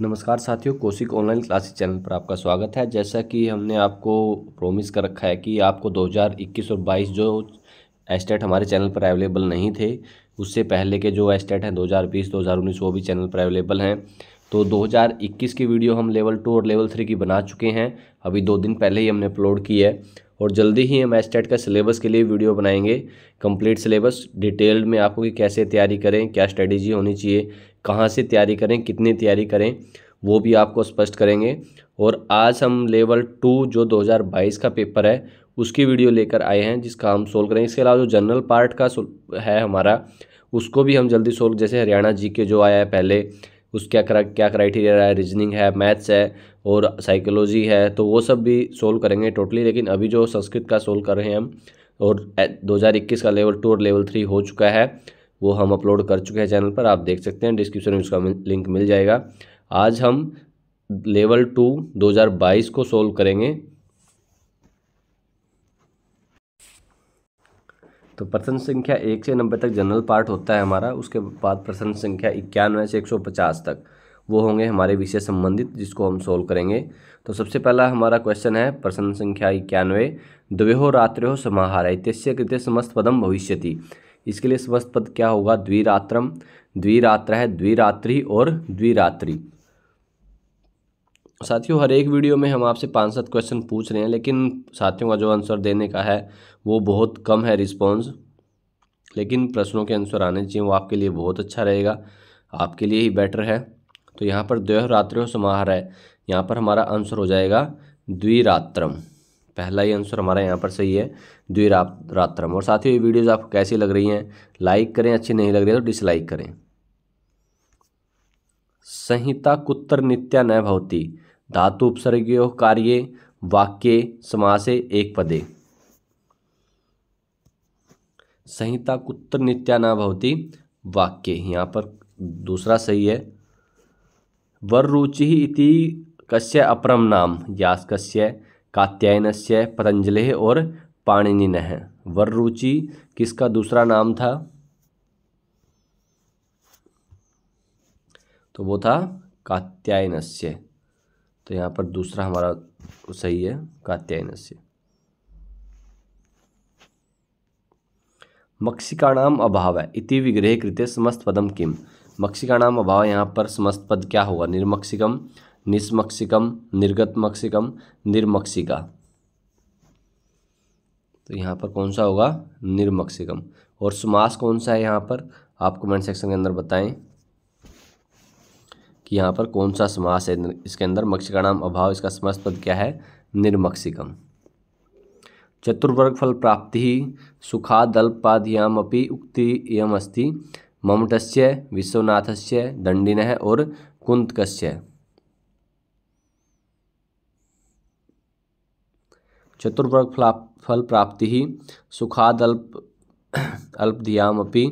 नमस्कार साथियों कोशिक online classes channel पर आपका स्वागत है जैसा कि हमने आपको प्रोमिस कर रखा है कि आपको 2021 और 22 जो एस्टेट हमारे चैनल पर अवेलेबल नहीं थे उससे पहले के जो एस्टेट हैं 2020 2019 वो भी चैनल पर अवेलेबल हैं तो 2021 की वीडियो हम लेवल टू और लेवल थ्री की बना चुके हैं अभी दो दिन पहले ही हमने अपलोड की है और जल्दी ही हम एस्टेट का सिलेबस के लिए वीडियो बनाएंगे कंप्लीट सिलेबस डिटेल्ड में आपको कि कैसे तैयारी करें क्या स्ट्रेटेजी होनी चाहिए कहाँ से तैयारी करें कितनी तैयारी करें वो भी आपको स्पष्ट करेंगे और आज हम लेवल टू जो 2022 का पेपर है उसकी वीडियो लेकर आए हैं जिसका हम सोल्व करेंगे इसके अलावा जो जनरल पार्ट का है हमारा उसको भी हम जल्दी सोल्व जैसे हरियाणा जी के जो आया है पहले उस क्या क्या क्राइटेरिया है रीजनिंग है मैथ्स है और साइकोलॉजी है तो वो सब भी सोल्व करेंगे टोटली लेकिन अभी जो संस्कृत का सोल्व कर रहे हैं हम और दो का लेवल टू और लेवल थ्री हो चुका है वो हम अपलोड कर चुके हैं चैनल पर आप देख सकते हैं डिस्क्रिप्शन में उसका लिंक मिल जाएगा आज हम लेवल टू 2022 को सोल्व करेंगे तो प्रश्न संख्या एक से नब्बे तक जनरल पार्ट होता है हमारा उसके बाद प्रश्न संख्या इक्यानवे से एक सौ पचास तक वो होंगे हमारे विषय संबंधित जिसको हम सोल्व करेंगे तो सबसे पहला हमारा क्वेश्चन है प्रश्न संख्या इक्यानवे द्वेहो रात्रो समाहार इत्य कृत्य समस्त पदम भविष्यति इसके लिए स्वस्थ पद क्या होगा द्विरात्रम द्विरात्र है द्विरात्रि और द्विरात्रि साथियों हर एक वीडियो में हम आपसे पाँच सात क्वेश्चन पूछ रहे हैं लेकिन साथियों का जो आंसर देने का है वो बहुत कम है रिस्पॉन्स लेकिन प्रश्नों के आंसर आने चाहिए वो आपके लिए बहुत अच्छा रहेगा आपके लिए ही बेटर है तो यहाँ पर द्वह रात्रो समाह है यहाँ पर हमारा आंसर हो जाएगा द्विरात्रम पहला ही आंसर हमारा यहाँ पर सही है द्विरात्रम और साथ ही ये वीडियोज़ आपको कैसी लग रही हैं लाइक करें अच्छी नहीं लग रही है तो डिसलाइक करें संहिता कुत्र नित्या न भवती धातु उपसर्गयो कार्य वाक्य समासे एक पदे संहिता कुत्र नित्या न भवती वाक्य यहाँ पर दूसरा सही है वरुचि इति कस्य अपरम नाम कश्य कात्यायन से पतंजलि और पाणिनि ने हैं किसका दूसरा नाम था तो वो था कात्यायन तो यहाँ पर दूसरा हमारा सही है कात्यायनस्य मक्षिकाणाम अभाव है इति विग्रह कृत्य समस्त पदम किम मक्षिकाणाम अभाव यहाँ पर समस्त पद क्या होगा निर्मक्षिकम निष्मक्षिकम निर्गत मक्षिकम निर्मक्षिका तो यहाँ पर कौन सा होगा निर्मक्षिकम और सुमास कौन सा है यहाँ पर आप कमेंट सेक्शन के अंदर बताएं कि यहाँ पर कौन सा समास है इसके अंदर मक्ष का नाम अभाव इसका समास पद क्या है निर्मक्षिकम चतुर्वर्ग फल प्राप्ति सुखादल्पाद्यामपि उक्ति यम अस्थि ममटस्य विश्वनाथस्य दंडिन और कुंतकस्य चतुर्वर्ग फला फल प्राप्ति सुखाद अल्प अल्पधियामपि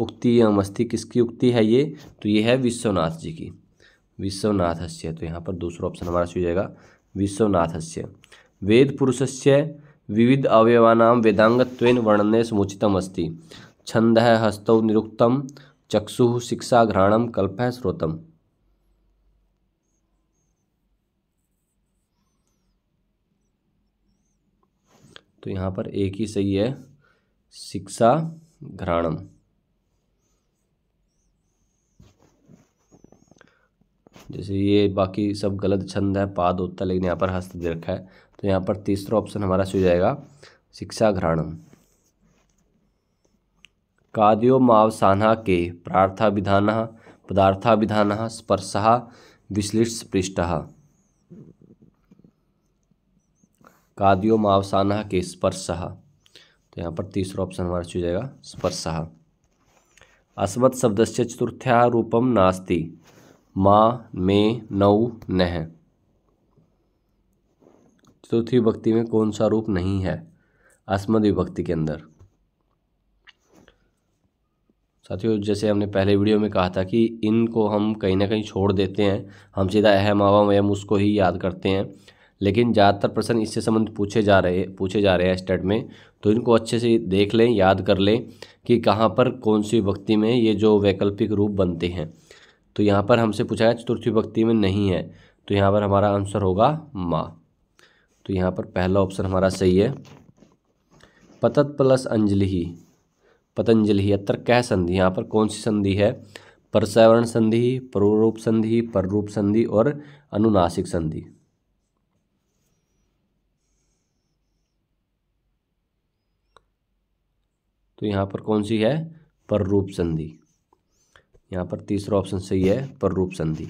उक्ति एवमस्ति किसकी उक्ति है ये तो ये है विश्वनाथ जी की विश्वनाथ से तो यहाँ पर दूसरा ऑप्शन हमारा सही जाएगा विश्वनाथ से वेद पुरुष से विविध अवयवाना वेदांगत्व वर्णने समुचितम अस्ति छंद है हस्तौ निरुक्तम चक्षु शिक्षा घ्राणम कल्प है श्रोतम तो यहाँ पर एक ही सही है शिक्षा घ्राणम जैसे ये बाकी सब गलत छंद है पाद होता है लेकिन यहाँ पर हस्त दे रखा है तो यहाँ पर तीसरा ऑप्शन हमारा सही जाएगा शिक्षा घ्राणम काद्यो मावसाना के पदार्था पदार्थाभिधान स्पर्श विश्लिष्ट पृष्ठ कादियो मावसाना के स्पर्शः तो यहाँ पर तीसरा ऑप्शन हमारा चुन जाएगा स्पर्शः अस्मत् शब्द से चतुर्थ्या रूपम नास्ति माँ में नौ नह चतुर्थी विभक्ति में कौन सा रूप नहीं है अस्मद विभक्ति के अंदर साथियों जैसे हमने पहले वीडियो में कहा था कि इनको हम कहीं ना कहीं छोड़ देते हैं हम सीधा अहम आवाम एम उसको ही याद करते हैं लेकिन ज़्यादातर प्रश्न इससे संबंध पूछे जा रहे पूछे जा रहे हैं स्टेट में तो इनको अच्छे से देख लें याद कर लें कि कहाँ पर कौन सी विभक्ति में ये जो वैकल्पिक रूप बनते हैं तो यहाँ पर हमसे पूछा है चतुर्थी विभक्ति में नहीं है तो यहाँ पर हमारा आंसर होगा माँ तो यहाँ पर पहला ऑप्शन हमारा सही है पतत प्लस अंजलि पतंजलि अत्र कह संधि यहाँ पर कौन सी संधि है परसवर्ण संधि परूरूप संधि पररूप संधि और अनुनासिक संधि तो यहाँ पर कौन सी है पररूप संधि यहाँ पर तीसरा ऑप्शन सही है पररूप संधि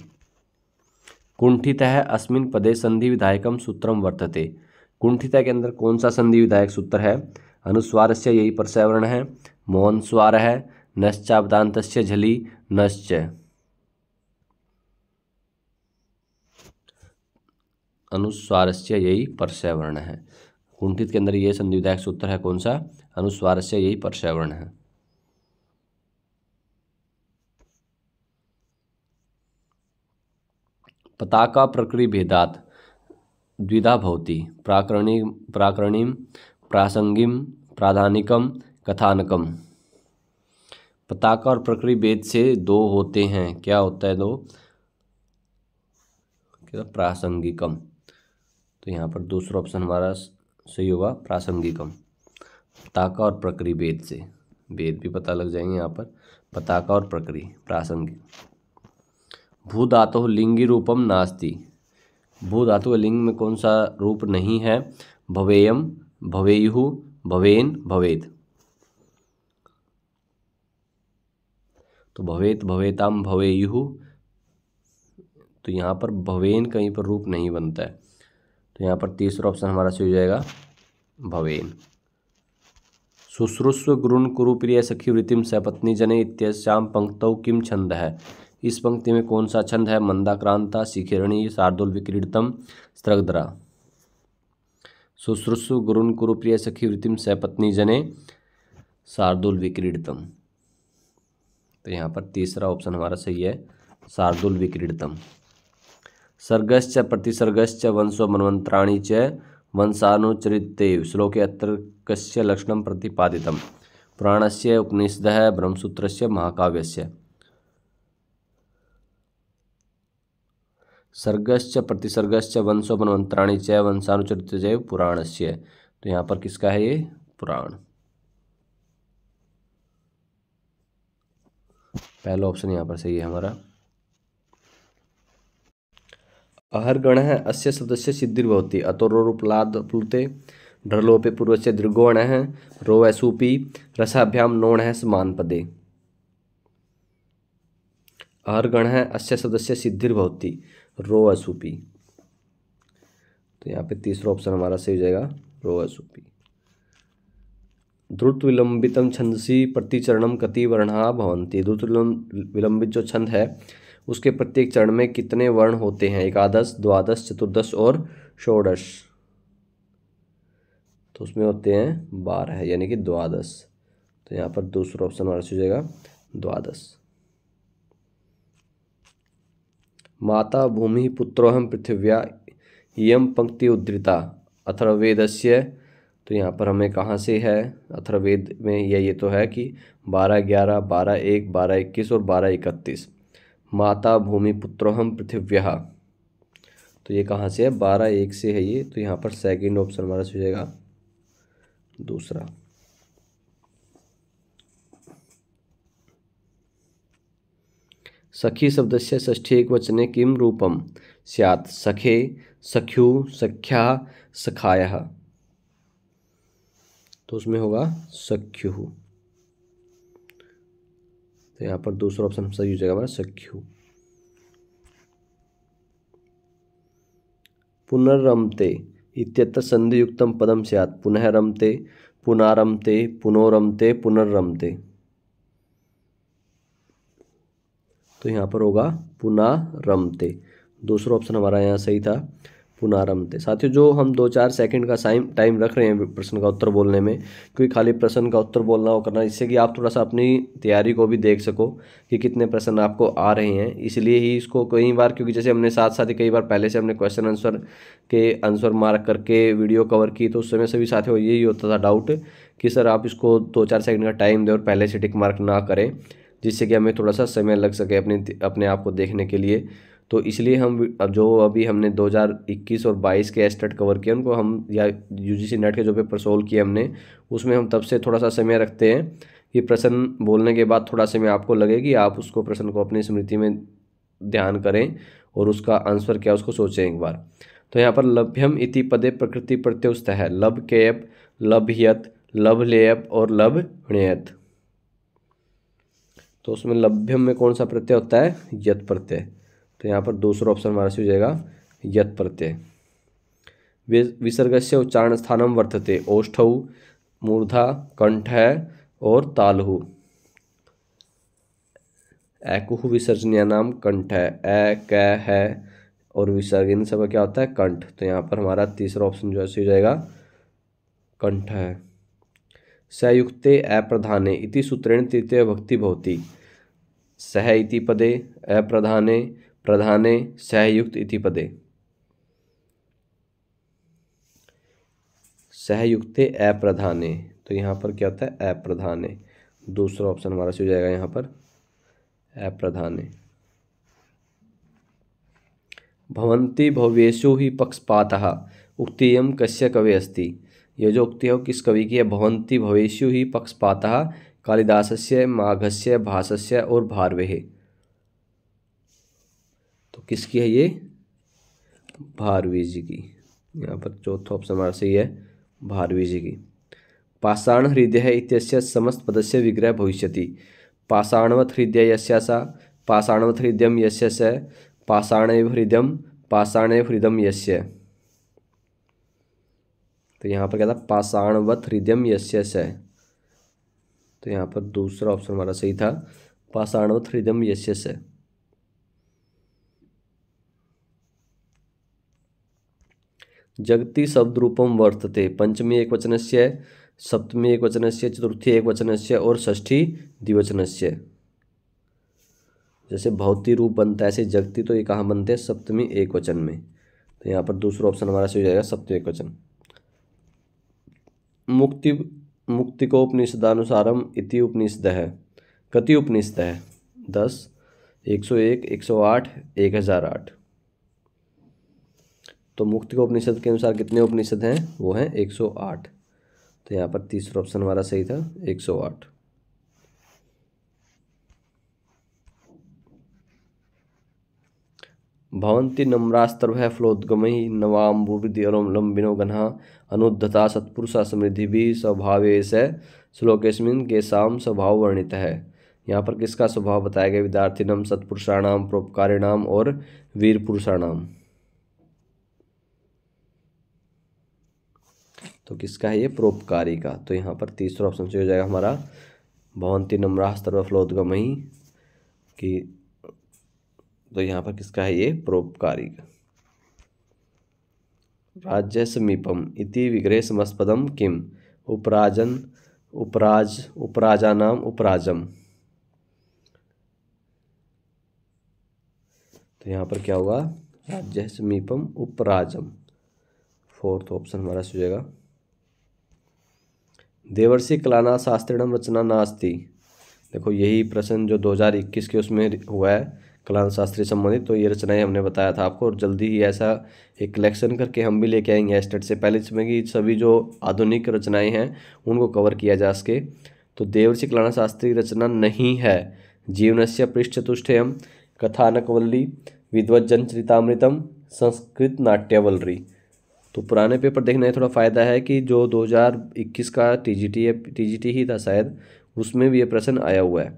कुंठित है अस्मिन पदे संधि विधायकम सूत्रम वर्तते कुंठित के अंदर कौन सा संधि विधायक सूत्र है अनुस्वार से यही प्रसवरण है मौन स्वार है नश्चावदांत झली नश्च अनुस्वारस्य यही परसवर्ण है कुंठित के अंदर यह संधि विधायक सूत्र है कौन सा अनुस्वार से यही परसवर्ण है पताका प्रकृति भेदात द्विधा भवती प्राकरणी प्राकरणीम प्रासंगिम प्राधानिकम कथानकम पताका और प्रकृति भेद से दो होते हैं क्या होता है दो क्या प्रासंगिकम तो यहाँ पर दूसरा ऑप्शन हमारा सही होगा प्रासंगिकम पताका और प्रक्रिय वेद से वेद भी पता लग जाएंगे यहाँ पर पताका और प्रक्रिय प्रासंगिक भू धातु लिंगी रूपम नास्ति भू धातु के लिंग में कौन सा रूप नहीं है भवेयम भवेयु भवेन भवेद तो भवेत भवेताम भवेयु तो यहाँ पर भवेन कहीं पर रूप नहीं बनता है तो यहाँ पर तीसरा ऑप्शन हमारा सही हो जाएगा भवेन शुश्रूष गुरुन कुरुप्रिय सखी वृत्तिम सपत्नी जने इत्याम पंक्तौ किम छंद है इस पंक्ति में कौन सा छंद है मंदाक्रांता शिखिरणी शार्दुल विक्रीडतम स्त्रगदरा शुश्रूष गुरुन कुरुप्रिय सखी वृत्तिम सपत्नी जने शार्दुल विक्रीडतम तो यहाँ पर तीसरा ऑप्शन हमारा सही है शार्दुल विक्रीडतम सर्गस् प्रतिसर्गस् वंशो मनमंत्राणी च वंशानुचरित श्लोके अत्र लक्षण प्रतिपादित पुराण से उपनिषद ब्रह्मसूत्र से महाकाव्य सर्गस् प्रतिसर्गस् वंशो मनमंत्राणी च वंशानुचरित पुराण से तो यहाँ पर किसका है ये पुराण पहला ऑप्शन यहाँ पर सही है हमारा अहर्गण अस्य सदस्य सिद्धिर्भवति अतो रो प्लुते ढलोपे पूर्वस्य दीर्घोणः रोवैसूपि रसाभ्यां नोणः समानपदे है अस्य सदस्य सिद्धिर्भवति रोवैसूपि तो यहाँ पे तीसरा ऑप्शन हमारा सही हो जाएगा रोवैसूपि द्रुत विलंबितम छंदसी प्रतिचरणम कति वर्णा भवंती द्रुत विलंबित जो छंद है उसके प्रत्येक चरण में कितने वर्ण होते हैं एकादश द्वादश चतुर्दश और षोडश तो उसमें होते हैं बारह है, यानी कि द्वादश तो यहाँ पर दूसरा ऑप्शन हमारा हो जाएगा द्वादश माता भूमि पुत्रोहम पृथिव्या यम पंक्ति उद्धृता अथर्वेद से तो यहाँ पर हमें कहाँ से है अथर्वेद में यह ये तो है कि बारह ग्यारह बारह एक बारह इक्कीस और बारह इकतीस माता भूमि पुत्रोहम पृथिव्या तो ये कहाँ से है बारह एक से है ये तो यहाँ पर सेकंड ऑप्शन हमारा हो जाएगा दूसरा सखी शब्द से ष्ठी एक वचने किम रूपम सियात सखे सख्यु सख्या सखाया तो उसमें होगा सख्यु तो यहाँ पर दूसरा ऑप्शन सही हो जाएगा हमारा सख्यू पुनर्रमते इत्यत्र संधियुक्तम पदम से आत पुनः रमते पुनारमते पुनोरमते पुनर्रमते तो यहाँ पर होगा पुनः रमते दूसरा ऑप्शन हमारा यहाँ सही था पुनारंभ थे साथियों जो हम दो चार सेकंड का साइम टाइम रख रहे हैं प्रश्न का उत्तर बोलने में क्योंकि खाली प्रश्न का उत्तर बोलना हो करना इससे कि आप थोड़ा सा अपनी तैयारी को भी देख सको कि कितने प्रश्न आपको आ रहे हैं इसलिए ही इसको कई बार क्योंकि जैसे हमने साथ साथ ही कई बार पहले से हमने क्वेश्चन आंसर के आंसर मार्क करके वीडियो कवर की तो उस समय सभी साथियों यही होता था डाउट कि सर आप इसको दो चार सेकेंड का टाइम दें और पहले से टिक मार्क ना करें जिससे कि हमें थोड़ा सा समय लग सके अपने अपने आप को देखने के लिए तो इसलिए हम जो अभी हमने 2021 और 22 के एस्टेट कवर किए उनको हम या यूजीसी नेट के जो पेपर सोल्व किए हमने उसमें हम तब से थोड़ा सा समय रखते हैं कि प्रश्न बोलने के बाद थोड़ा समय आपको लगे कि आप उसको प्रश्न को अपनी स्मृति में ध्यान करें और उसका आंसर क्या उसको सोचें एक बार तो यहाँ पर लभ्यम इति पदे प्रकृति प्रत्युस्त है लभ केयप लभ्यत लभलेयप और लभ नियत तो उसमें लभ्यम में कौन सा प्रत्यय होता है यत प्रत्यय तो यहाँ पर दूसरा ऑप्शन हमारा सही हो जाएगा यत प्रत्यय विसर्ग से उच्चारण स्थानम वर्तते ओष्ठ मूर्धा कंठ है और तालहु ऐकुहु विसर्जनीय नाम कंठ है ए कै है और विसर्ग इन सब क्या होता है कंठ तो यहाँ पर हमारा तीसरा ऑप्शन जो है सही हो जाएगा कंठ है सयुक्ते अप्रधाने इति सूत्रेण तृतीय भक्ति भवती सह इति पदे अप्रधाने प्रधाने सहयुक्त इति पदे सहयुक्ते अप्रधाने तो यहाँ पर क्या होता है अप्रधाने दूसरा ऑप्शन हमारा सी हो जाएगा यहाँ पर अप्रधाने भवंती भव्यु ही पक्षपात उक्तियम कश्य कवि अस्ति ये जो उक्ति है किस कवि की है भवंती भवेशु ही पक्षपात कालिदास से माघस्य भाषस्य और भारवे तो किसकी है ये भारवी जी की यहाँ पर चौथा ऑप्शन हमारा सही है भारवी जी की पाषाण हृदय इत्य समस्त पदस्य विग्रह भविष्य पाषाणवत हृदय यस्यासा पाषाणवत हृदय यस्य स पाषाणव हृदय पाषाण हृदय यस्य तो यहाँ पर क्या था पाषाणवत हृदय यस्य स तो यहाँ पर दूसरा ऑप्शन हमारा सही था पाषाणवत हृदय यस्य स जगति रूपम वर्तते पंचमी एक वचन से सप्तमी एक वचन से चतुर्थी एक वचन से और षष्ठी से जैसे भौतिक रूप बनता है ऐसे जगति तो ये कहाँ बनते हैं सप्तमी एक वचन में तो यहाँ पर दूसरा ऑप्शन हमारा सही हो जाएगा सप्तमी एक वचन मुक्ति उपनिषदानुसारम इति उपनिषद है कति उपनिषद है दस एक सौ एक एक सौ आठ एक हज़ार आठ तो मुक्त के उपनिषद के अनुसार कितने उपनिषद हैं वो हैं 108 तो यहाँ पर तीसरा ऑप्शन हमारा सही था 108 भवंती नवाम फ्लोद्गमयी अलोम लंबिनो गन्हा अनुद्धता सत्पुरुषा समृद्धि भी स्वभाव स श्लोकेस्मिन के साम स्वभाव वर्णित है यहाँ पर किसका स्वभाव बताया गया विद्यार्थिनम सत्पुरुषाणाम परोपकारिणाम और वीर पुरुषाणाम तो किसका है ये प्रोपकारी का तो यहाँ पर तीसरा ऑप्शन सही हो जाएगा हमारा भवंती नम्रास ही कि तो यहाँ पर किसका है ये प्रोपकारी का राज्य समीपम इति विग्रह समस्पदम किम उपराजन उपराज नाम उपराजम तो यहाँ पर क्या होगा राज्य समीपम उपराजम फोर्थ ऑप्शन हमारा हो देवर्षि कलाना शास्त्रीणम रचना नास्ती देखो यही प्रश्न जो 2021 के उसमें हुआ है कलान शास्त्री संबंधित तो ये रचनाएं हमने बताया था आपको और जल्दी ही ऐसा एक कलेक्शन करके हम भी लेके आएंगे स्टेट से पहले इसमें कि सभी जो आधुनिक रचनाएं हैं उनको कवर किया जा सके तो देवर्षि कलाना शास्त्री रचना नहीं है जीवनस्य पृष्ठ हम कथानकवल्ली विद्वज्जन चरितामृतम संस्कृत नाट्यवल्ली तो पुराने पेपर देखने में थोड़ा फ़ायदा है कि जो 2021 का टी जी टी ही था शायद उसमें भी ये प्रश्न आया हुआ है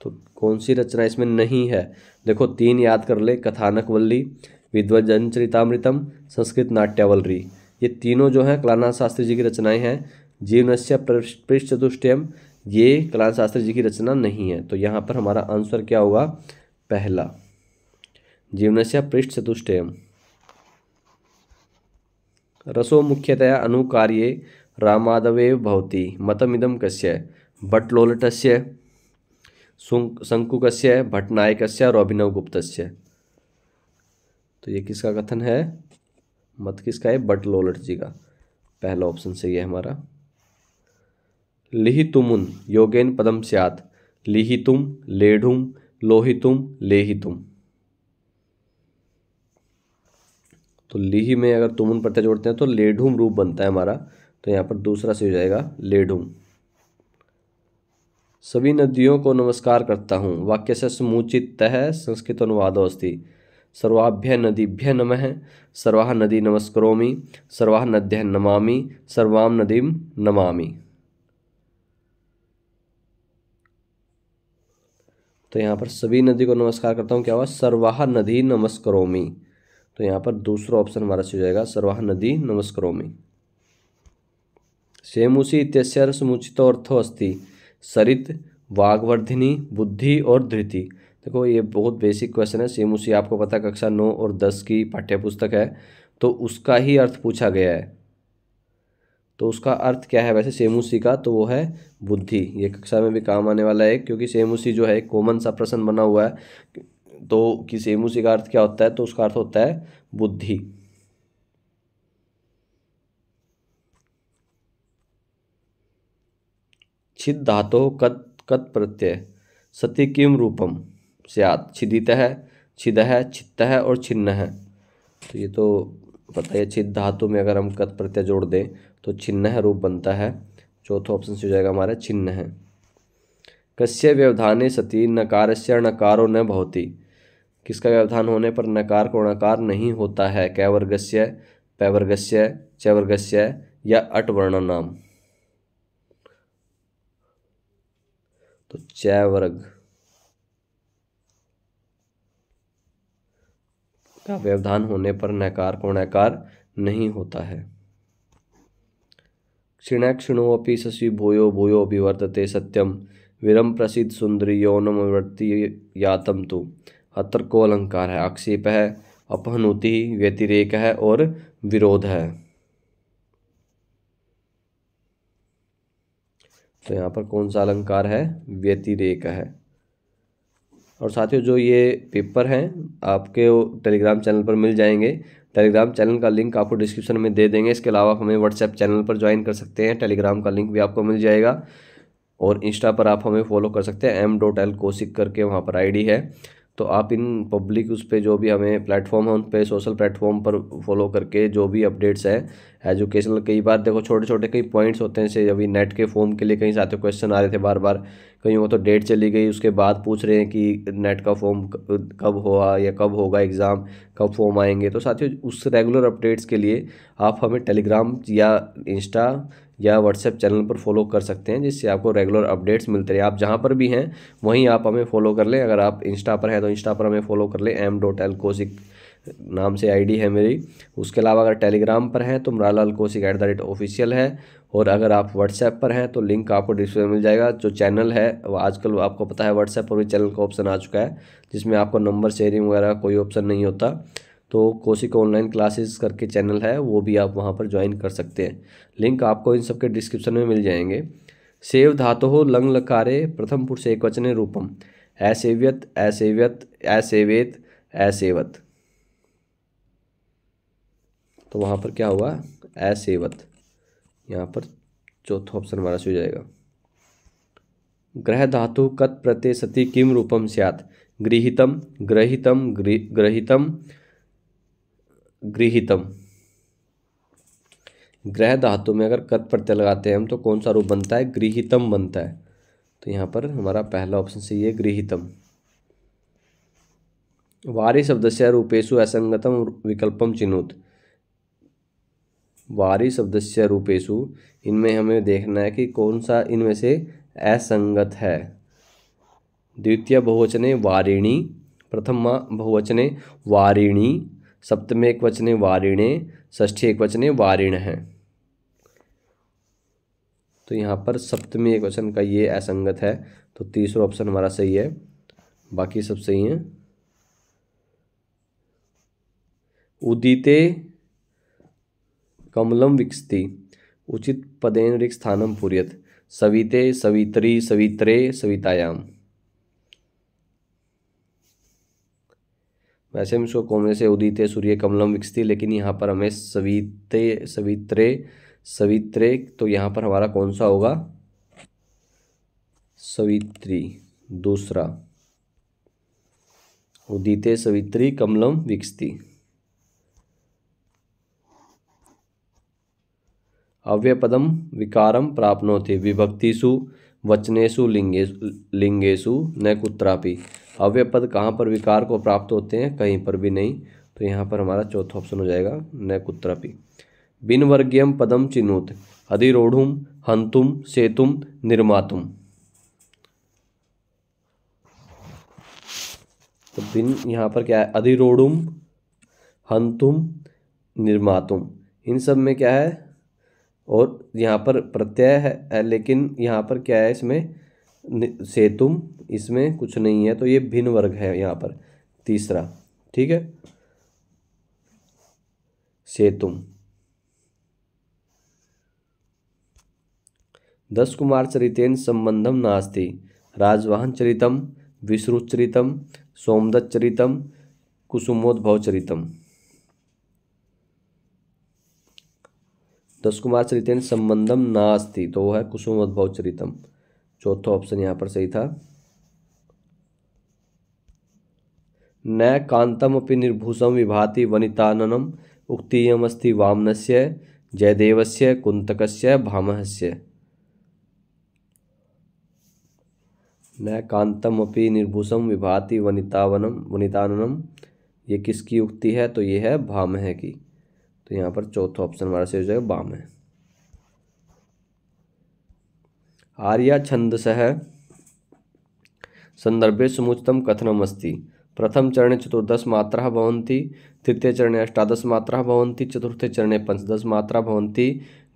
तो कौन सी रचना इसमें नहीं है देखो तीन याद कर ले कथानक वल्ली विद्वजन चरितमृतम संस्कृत नाट्यावलरी ये तीनों जो हैं कलाना शास्त्री जी की रचनाएं हैं जीवनस्य पृष्ठ चतुष्टयम ये कलाना शास्त्री जी की रचना नहीं है तो यहाँ पर हमारा आंसर क्या होगा पहला जीवनस्य पृष्ठ चतुष्टयम रसो मुख्यतया अनुकार्ये रामादवेव भवति मतमिदं कस्य भट्लोलटस्य शंकुकस्य भट्टनायकस्य और अभिनव गुप्तस्य तो ये किसका कथन है मत किसका है लोलट जी का पहला ऑप्शन सही है हमारा तुमुन योगेन पदम स्यात तुम लेढ़ुम लोहितुम लेहितुम तो लीही में अगर तुमुन प्रत्यय जोड़ते हैं तो लेढूम रूप बनता है हमारा तो यहाँ पर दूसरा सही हो जाएगा लेढूम सभी नदियों को नमस्कार करता हूँ वाक्य से समुचित तह संस्कृत अस्थि सर्वाभ्य नदीभ्य नम सर्वाह नदी नमस्करोमी सर्वा नद्य नमामि सर्वाम नदीम नमामि तो यहाँ पर सभी नदी को नमस्कार करता हूँ क्या हुआ सर्वाह नदी नमस्करोमी तो यहाँ पर दूसरा ऑप्शन हमारा सही हो जाएगा सरवाह नदी सेम उसी इत्यस्य समुचित अर्थ अस्थि सरित वाघवर्धिनी बुद्धि और धृति देखो ये बहुत बेसिक क्वेश्चन है उसी आपको पता कक्षा नौ और दस की पाठ्यपुस्तक है तो उसका ही अर्थ पूछा गया है तो उसका अर्थ क्या है वैसे उसी का तो वो है बुद्धि ये कक्षा में भी काम आने वाला है क्योंकि उसी जो है कॉमन सा प्रश्न बना हुआ है तो किसी मुसी का अर्थ क्या होता है तो उसका अर्थ होता है बुद्धि छिद धातो कत कत प्रत्यय सती किम रूपम से आत छिदित है छिद है छित्त है और छिन्न है तो ये तो पता है छिद धातु में अगर हम कत प्रत्यय जोड़ दें तो छिन्न है रूप बनता है चौथा ऑप्शन से हो जाएगा हमारा छिन्न है कस्य व्यवधाने सती नकार से नकारो न भवती किसका व्यवधान होने पर नकार को नहीं होता है कैवर्गस्य पैवर्गस्य चवर्गस्य या अटवर्ण नाम तो चैवर्ग का व्यवधान होने पर नकार कोणाकार नहीं होता है क्षीणाक्षिणोपि शशि भूयो भूयो विवर्तते सत्यम विरम प्रसिद्ध सुंदरी यौनमवर्ती यातम तो अत्र को अलंकार है आक्षेप है अपहनुति व्यतिरेक है और विरोध है तो यहाँ पर कौन सा अलंकार है व्यतिरेक है और साथियों जो ये पेपर हैं आपके टेलीग्राम चैनल पर मिल जाएंगे टेलीग्राम चैनल का लिंक आपको डिस्क्रिप्शन में दे देंगे इसके अलावा हमें व्हाट्सएप चैनल पर ज्वाइन कर सकते हैं टेलीग्राम का लिंक भी आपको मिल जाएगा और इंस्टा पर आप हमें फॉलो कर सकते हैं एम डॉट एल कोशिक करके वहाँ पर आईडी है तो आप इन पब्लिक उस पर जो भी हमें प्लेटफॉर्म है उन पर सोशल प्लेटफॉर्म पर फॉलो करके जो भी अपडेट्स हैं एजुकेशनल कई बार देखो छोटे छोटे कई पॉइंट्स होते हैं जैसे अभी नेट के फॉर्म के लिए कहीं से आते क्वेश्चन आ रहे थे बार बार कहीं वो तो डेट चली गई उसके बाद पूछ रहे हैं कि नेट का फॉर्म कब हुआ या कब होगा एग्ज़ाम कब फॉर्म आएंगे तो साथियों उस रेगुलर अपडेट्स के लिए आप हमें टेलीग्राम या इंस्टा या व्हाट्सएप चैनल पर फॉलो कर सकते हैं जिससे आपको रेगुलर अपडेट्स मिलते रहे आप जहाँ पर भी हैं वहीं आप हमें फॉलो कर लें अगर आप इंस्टा पर हैं तो इंस्टा पर हमें फॉलो कर लें एम डॉट एल कोशिक नाम से आईडी है मेरी उसके अलावा अगर टेलीग्राम पर हैं तो Maralal Kaushik at the rate official है और अगर आप व्हाट्सएप पर हैं तो लिंक आपको डिस्क्रिप्शन में मिल जाएगा जो चैनल है आजकल आपको पता है व्हाट्सएप पर भी चैनल का ऑप्शन आ चुका है जिसमें आपको नंबर शेयरिंग वगैरह कोई ऑप्शन नहीं होता तो कोशिक ऑनलाइन क्लासेस करके चैनल है वो भी आप वहाँ पर ज्वाइन कर सकते हैं लिंक आपको इन सबके डिस्क्रिप्शन में मिल जाएंगे सेव हो लंग लकारे प्रथम पुरुष एक वचने रूपम असेव्यत असेव्यत असेवेत असेवत तो वहाँ पर क्या हुआ असेवत यहाँ पर चौथा ऑप्शन हमारा सू हो जाएगा ग्रह धातु कत प्रत्यय सती किम रूपम स्यात् गृहितम ग्रहितम ग्रहितम गृहितम ग्रह धातु में अगर कत प्रत्यय लगाते हैं हम तो कौन सा रूप बनता है गृहितम बनता है तो यहाँ पर हमारा पहला ऑप्शन सही है गृहितम वारी शब्द से रूपेशु असंगतम विकल्पम चिन्हुत वारी शब्द से रूपेशु इनमें हमें देखना है कि कौन सा इनमें से असंगत है द्वितीय बहुवचने वारिणी प्रथम बहुवचने वारिणी सप्तमे एक वचने वारिणे ष्ठी एक वचने वारिण है तो यहाँ पर सप्तमी एक वचन का ये असंगत है तो तीसरा ऑप्शन हमारा सही है बाकी सब सही है उदिते कमलम विकसती उचित पदेन रिक्त स्थानम पूरीयत सविते सवित्री सवित्रे सवितायाम वैसे हम इसको कोमे से उदित सूर्य कमलम विकसती लेकिन यहाँ पर हमें सवित्रे सवित्रे सवित्रे तो यहाँ पर हमारा कौन सा होगा सवित्री दूसरा उदित सवित्री कमलम विकसती अव्यपदम विकारम होती विभक्तिषु वचनेशु लिंगेश लिंगेशु न कुत्रापि अव्यय पद कहाँ पर विकार को प्राप्त होते हैं कहीं पर भी नहीं तो यहाँ पर हमारा चौथा ऑप्शन हो जाएगा न कुत्रापि बिन वर्गीयम पदम चिन्हुत अधिरोढ़ुम हंतुम सेतुम निर्मातुम तो बिन यहाँ पर क्या है अधिरोढ़ुम हंतुम निर्मातुम इन सब में क्या है और यहाँ पर प्रत्यय है लेकिन यहाँ पर क्या है इसमें से तुम इसमें कुछ नहीं है तो ये भिन्न वर्ग है यहाँ पर तीसरा ठीक है से तुम दस कुमार चरितेन संबंधम नास्ति राजवाहन चरितम विश्रुचरितम सोमदत्त चरितम कुसुमोद्भव चरितम दस कुमार चरितेन संबंधम नास्ति तो वह है कुसुमोद्भव चरितम चौथा ऑप्शन यहाँ पर सही था न अपनी निर्भूषम विभाति वनिताननम उक्तीयमस्ति से जयदेवस्य कुंतकस्य से न अपनी निर्भूषम विभाति वनितावनम वनिताननम ये किसकी उक्ति है तो ये है भामह की तो यहाँ पर चौथा ऑप्शन हमारा सही हो जाएगा बाम है आर्या छंदसः संदर्भे समुचितम कथनमस्ती प्रथम चरण चतुर्दश मात्रा भवन्ति तृतीय चरण अष्टादश मात्रा भवन्ति चतुर्थ चरण पंचदश मात्रा भवन्ति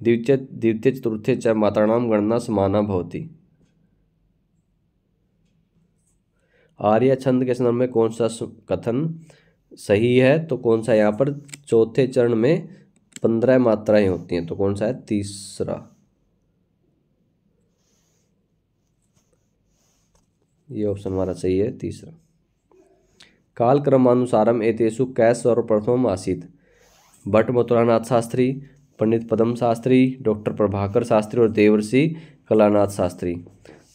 द्वितीय द्वितीय चतुर्थे च मात्राणां गणना समाना भवति आर्य छंद के संदर्भ में कौन सा कथन सही है तो कौन सा यहाँ पर चौथे चरण में पंद्रह मात्राएं होती हैं तो कौन सा है तीसरा ये ऑप्शन हमारा सही है तीसरा कालक्रमानुसारम एतेषु कैश सर्वप्रथम प्रथम आसित भट्ट मथुरानाथ शास्त्री पंडित पदम शास्त्री डॉक्टर प्रभाकर शास्त्री और देवर्षि कलानाथ शास्त्री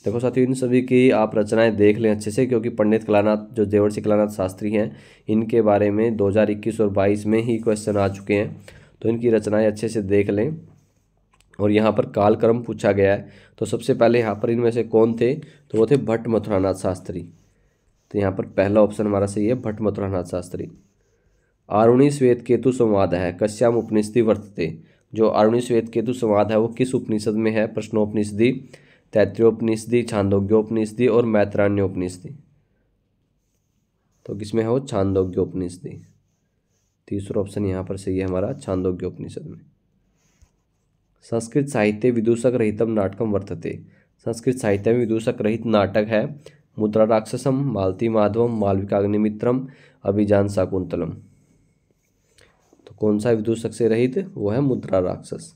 देखो साथियों इन सभी की आप रचनाएं देख लें अच्छे से क्योंकि पंडित कलानाथ जो देवर्षि कलानाथ शास्त्री हैं इनके बारे में 2021 और 22 में ही क्वेश्चन आ चुके हैं तो इनकी रचनाएं अच्छे से देख लें और यहाँ पर कालक्रम पूछा गया है तो सबसे पहले यहाँ पर इनमें से कौन थे तो वो थे भट्ट मथुरानाथ शास्त्री तो यहाँ पर पहला ऑप्शन हमारा सही है भट्ट मथुरानाथ शास्त्री आरुणी श्वेत केतु संवाद है कश्याम उपनिषदि वर्तते जो आरुणी श्वेत केतु संवाद है वो किस उपनिषद में है प्रश्नोपनिषदि तैत्रोपनिषदि छांदोग्योपनिषदि और मैत्रान्योपनिषदि तो किसमें है वो छांदोग्योपनिषदि तीसरा ऑप्शन यहाँ पर सही है हमारा छांदोग्योपनिषद में संस्कृत साहित्य विदूषक रहितम नाटकम वर्तते संस्कृत साहित्य में विदूषक रहित नाटक है मुद्रा राक्षसम मालती माधवम मालविकाग्निमित्रम अभिजान शाकुंतलम तो कौन सा विदूषक से रहित वो है मुद्रा राक्षस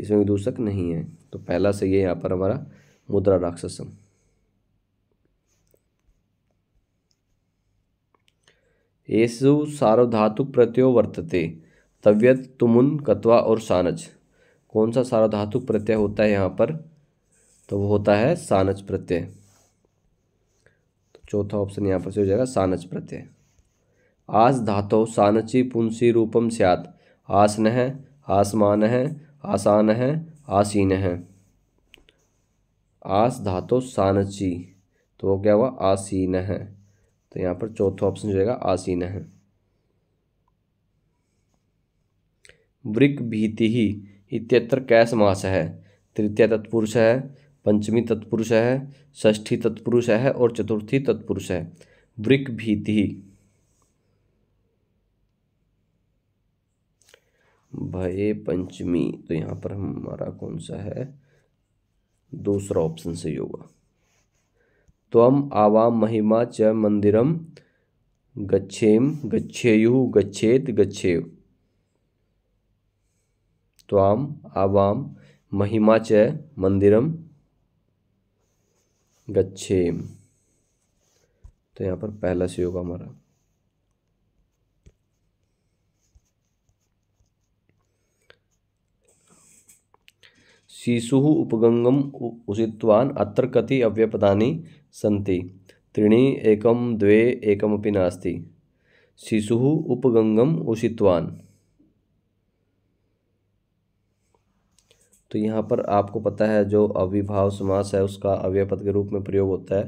इसमें विदूषक नहीं है तो पहला सही है यहाँ पर हमारा मुद्रा राक्षसम येसु सार्वधातुक प्रत्यो वर्तते तव्यत तुमुन कत्वा और सानज कौन सा सारा धातु प्रत्यय होता है यहाँ पर तो वो होता है सानच प्रत्यय तो चौथा ऑप्शन यहाँ पर से हो जाएगा सानच प्रत्यय आस धातो सानची पुंसी रूपम स्यात आसन है आसमान है आसान है आसीन है आस धातो सानची तो वो क्या हुआ आसीन है तो यहाँ पर चौथा ऑप्शन हो जाएगा आसीन है वृक भीति ही इत्यत्र कैस मास है तृतीय तत्पुरुष है पंचमी तत्पुरुष है षष्ठी तत्पुरुष है और चतुर्थी तत्पुरुष है वृक भीति भय पंचमी तो यहाँ पर हमारा कौन सा है दूसरा ऑप्शन सही होगा तम आवाम महिमा च मंदिरम गच्छेम गच्छेयु गच्छेत गच्छेव स्वाम आवाम महिमा च मंदिरम गच्छेम तो यहाँ पर पहला से होगा हमारा शिशु उपगंगम उषित्वान अत्र कति अव्यपदानि सन्ति त्रीणि एकम द्वे एकमपि नास्ति शिशु उपगंगम उषित्वान तो यहाँ पर आपको पता है जो अविभाव समास है उसका अव्यय पद के रूप में प्रयोग होता है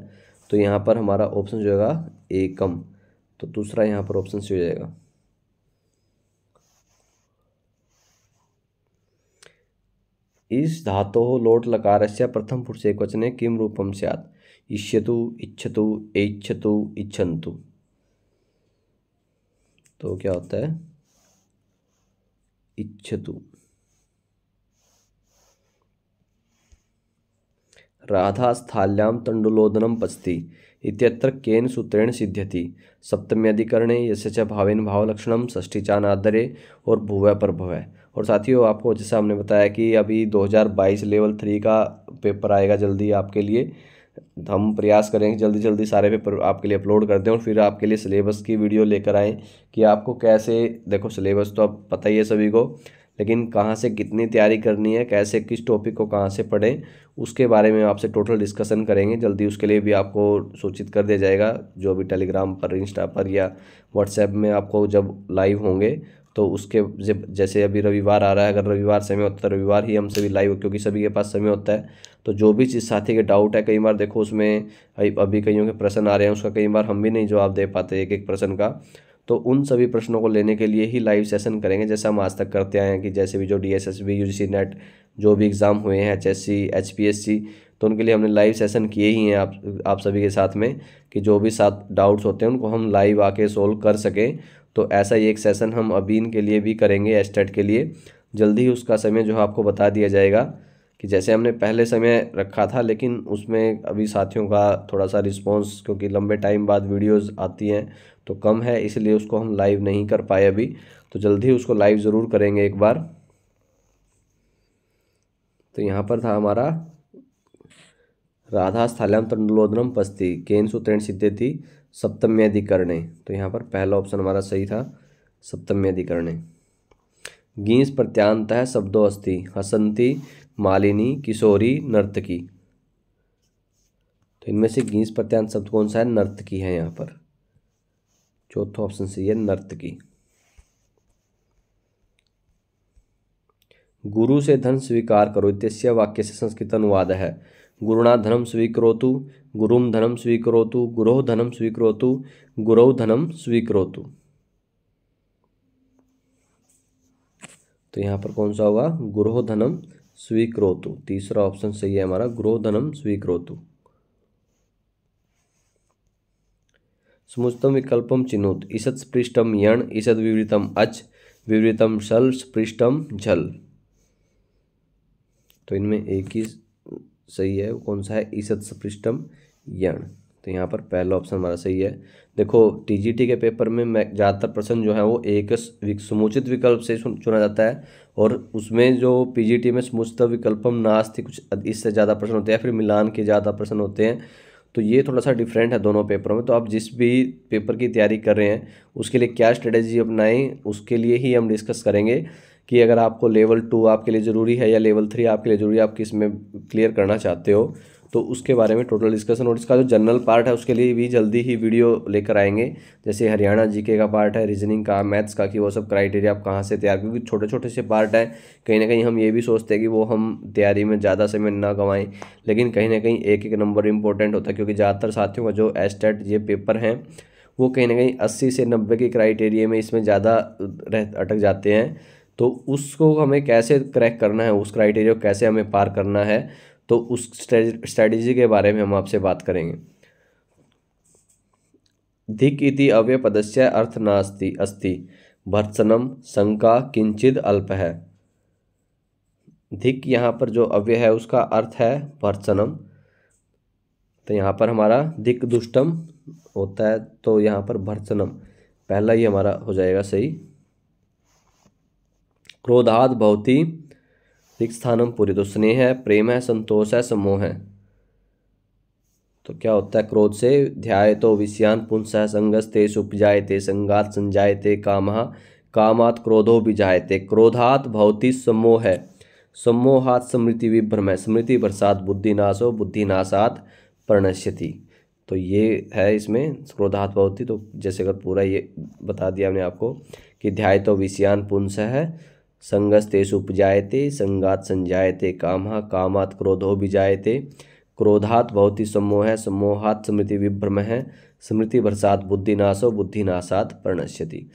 तो यहाँ पर हमारा ऑप्शन जो होगा एकम तो दूसरा यहाँ पर ऑप्शन सी हो जाएगा इस धातो लोट लकार से प्रथम पुरुष एक वचने किम रूपम सैत इष्यतु इच्छतु ऐच्छतु इच्छन्तु तो क्या होता है इच्छतु राधास्थाल्यां तण्डुलोदनं पचति इत्यत्र केन सूत्रेण सिद्ध्यति सप्तम्यधिकरणे यस्य च भावेन भावलक्षणम षष्ठी चानादरे और भुवै पर भुवै और साथियों आपको जैसे हमने बताया कि अभी 2022 लेवल थ्री का पेपर आएगा जल्दी आपके लिए तो हम प्रयास करेंगे जल्दी जल्दी सारे पेपर आपके लिए अपलोड कर दें और फिर आपके लिए सिलेबस की वीडियो लेकर आएँ कि आपको कैसे देखो सिलेबस तो अब पता ही है सभी को लेकिन कहाँ से कितनी तैयारी करनी है कैसे किस टॉपिक को कहाँ से पढ़ें उसके बारे में आपसे टोटल डिस्कशन करेंगे जल्दी उसके लिए भी आपको सूचित कर दिया जाएगा जो भी टेलीग्राम पर इंस्टा पर या व्हाट्सएप में आपको जब लाइव होंगे तो उसके जब जैसे अभी रविवार आ रहा है अगर रविवार समय होता है तो रविवार ही हम सभी लाइव क्योंकि सभी के पास समय होता है तो जो भी चीज़ साथी के डाउट है कई बार देखो उसमें अभी कईयों के प्रश्न आ रहे हैं उसका कई बार हम भी नहीं जवाब दे पाते एक एक प्रश्न का तो उन सभी प्रश्नों को लेने के लिए ही लाइव सेशन करेंगे जैसा हम आज तक करते आए हैं कि जैसे भी जो D S S B U G C NET जो भी एग्ज़ाम हुए हैं H S C H P S C तो उनके लिए हमने लाइव सेशन किए ही हैं आप आप सभी के साथ में कि जो भी साथ डाउट्स होते हैं उनको हम लाइव आके सोल्व कर सकें तो ऐसा ही एक सेशन हम अभी इनके लिए भी करेंगे एस्टेट के लिए जल्दी ही उसका समय जो है आपको बता दिया जाएगा कि जैसे हमने पहले समय रखा था लेकिन उसमें अभी साथियों का थोड़ा सा रिस्पॉन्स क्योंकि लंबे टाइम बाद वीडियोस आती हैं तो कम है इसलिए उसको हम लाइव नहीं कर पाए अभी तो जल्दी उसको लाइव ज़रूर करेंगे एक बार तो यहाँ पर था हमारा राधा स्थलम तंडलोदनम पस्ती केन सुण सिद्धे थी सप्तम्यधिकरणे तो यहाँ पर पहला ऑप्शन हमारा सही था सप्तम्यधिकरणे गीस प्रत्यांत है शब्दों अस्थि हसंती मालिनी किशोरी नर्तकी तो इनमें से गीस प्रत्यांत शब्द कौन सा है नर्तकी है यहाँ पर चौथा ऑप्शन सही है नर्तकी गुरु से धन स्वीकार करो इत्यस्य वाक्य से संस्कृत अनुवाद है गुरुणा धनम स्वीकरोतु गुरुम धनम स्वीकरोतु गुरो धनम स्वीकरोतु गुरो धनम स्वीकरोतु तो यहाँ पर कौन सा होगा गुरोधनम स्वीकरोतु तीसरा ऑप्शन सही है हमारा धनम स्वीकरोतु समुचतम विकल्पम चिन्होत ईसत स्पृष्टम यण ईसत विवृतम अच विवृतम शल स्पृष्टम झल तो इनमें एक ही सही है कौन सा है ईसत सपृष्टम यण तो यहाँ पर पहला ऑप्शन हमारा सही है देखो टीजीटी के पेपर में ज़्यादातर प्रश्न जो है वो एक समुचित विकल्प से चुना जाता है और उसमें जो पीजीटी में समुचित विकल्पम नाश कुछ इससे ज़्यादा प्रश्न होते हैं फिर मिलान के ज़्यादा प्रश्न होते हैं तो ये थोड़ा सा डिफरेंट है दोनों पेपरों में तो आप जिस भी पेपर की तैयारी कर रहे हैं उसके लिए क्या स्ट्रेटेजी अपनाएं उसके लिए ही हम डिस्कस करेंगे कि अगर आपको लेवल टू आपके लिए ज़रूरी है या लेवल थ्री आपके लिए ज़रूरी है आप किस में क्लियर करना चाहते हो तो उसके बारे में टोटल डिस्कशन और इसका जो जनरल पार्ट है उसके लिए भी जल्दी ही वीडियो लेकर आएंगे जैसे हरियाणा जीके का पार्ट है रीजनिंग का मैथ्स का कि वो सब क्राइटेरिया आप कहाँ से तैयार क्योंकि छोटे छोटे से पार्ट हैं कहीं ना कहीं हम ये भी सोचते हैं कि वो हम तैयारी में ज़्यादा समय ना गंवाएं लेकिन कहीं ना कहीं एक एक नंबर इंपॉर्टेंट होता है क्योंकि ज़्यादातर साथियों का जो एस्टेट ये पेपर हैं वो कहीं ना कहीं अस्सी से नब्बे के क्राइटेरिया में इसमें ज़्यादा रह अटक जाते हैं तो उसको हमें कैसे क्रैक करना है उस क्राइटेरिया को कैसे हमें पार करना है तो उस स्ट्रेटजी के बारे में हम आपसे बात करेंगे धिक इति पदस्य अर्थ नास्ति अस्ति भर्सनम शंका किंचित अल्प है धिक यहाँ पर जो अव्य है उसका अर्थ है भर्सनम तो यहाँ पर हमारा धिक दुष्टम होता है तो यहाँ पर भर्सनम पहला ही हमारा हो जाएगा सही क्रोधाद भवती रिक्त स्थानम पूरी तो स्नेह है प्रेम है संतोष है सम्मोह है तो क्या होता है क्रोध से ध्याय तो विषयान है संगस ते उपजायते संगात संजायते कामहा कामात क्रोधो भी थे क्रोधात भौतिक सम्मोह है सम्मोहात स्मृति विभ्रम है स्मृति प्रसाद बुद्धिनाशो बुद्धिनाशात प्रणश्यति तो ये है इसमें क्रोधात भवती तो जैसे अगर पूरा ये बता दिया हमने आपको कि ध्याय तो विषयान पुंस है सुपजायते संगात संजायते कामा कामात् क्रोधो बीजायते क्रोधात भवति सम्मोह सम्मोहात स्मृति विभ्रम है स्मृति भ्रसात बुद्धिनाशो बुद्धिनाशात प्रणश्यति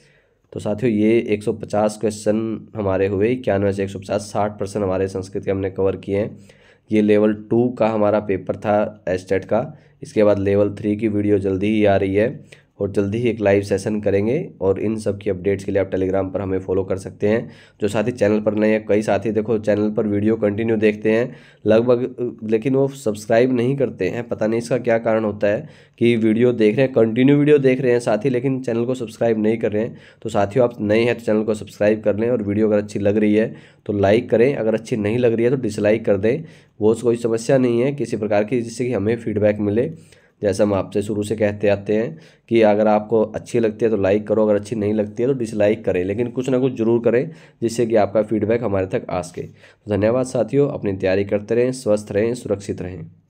तो साथियों ये 150 क्वेश्चन हमारे हुए इक्यानवे से पचास साठ परसेंट हमारे संस्कृत के हमने कवर किए हैं ये लेवल टू का हमारा पेपर था एस्टेट का इसके बाद लेवल थ्री की वीडियो जल्दी ही आ रही है और जल्दी ही एक लाइव सेशन करेंगे और इन सब की अपडेट्स के लिए आप टेलीग्राम पर हमें फॉलो कर सकते हैं जो साथी चैनल पर नए हैं कई साथी देखो चैनल पर वीडियो कंटिन्यू देखते हैं लगभग लेकिन वो सब्सक्राइब नहीं करते हैं पता नहीं इसका क्या कारण होता है कि वीडियो देख रहे हैं कंटिन्यू वीडियो देख रहे हैं साथी लेकिन चैनल को सब्सक्राइब नहीं कर रहे हैं तो साथियों आप नए हैं तो चैनल को सब्सक्राइब कर लें और वीडियो अगर अच्छी लग रही है तो लाइक करें अगर अच्छी नहीं लग रही है तो डिसलाइक कर दें वो कोई समस्या नहीं है किसी प्रकार की जिससे कि हमें फीडबैक मिले जैसा हम आपसे शुरू से कहते आते हैं कि अगर आपको अच्छी लगती है तो लाइक करो अगर अच्छी नहीं लगती है तो डिसलाइक करें लेकिन कुछ ना कुछ जरूर करें जिससे कि आपका फीडबैक हमारे तक आ सके तो धन्यवाद साथियों अपनी तैयारी करते रहें स्वस्थ रहें सुरक्षित रहें